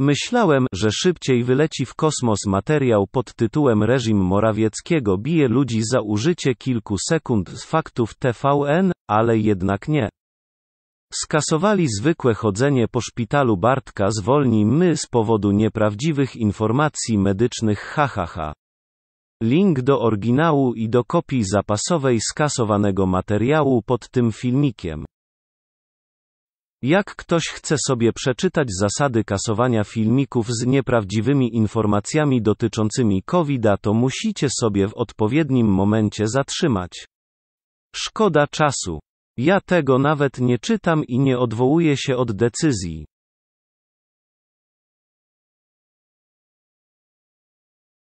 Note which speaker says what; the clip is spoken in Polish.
Speaker 1: Myślałem, że szybciej wyleci w kosmos materiał pod tytułem Reżim Morawieckiego bije ludzi za użycie kilku sekund z faktów TVN, ale jednak nie. Skasowali zwykłe chodzenie po szpitalu Bartka zwolni my z powodu nieprawdziwych informacji medycznych hahaha. Link do oryginału i do kopii zapasowej skasowanego materiału pod tym filmikiem. Jak ktoś chce sobie przeczytać zasady kasowania filmików z nieprawdziwymi informacjami dotyczącymi covid to musicie sobie w odpowiednim momencie zatrzymać. Szkoda czasu. Ja tego nawet nie czytam i nie odwołuję się od decyzji.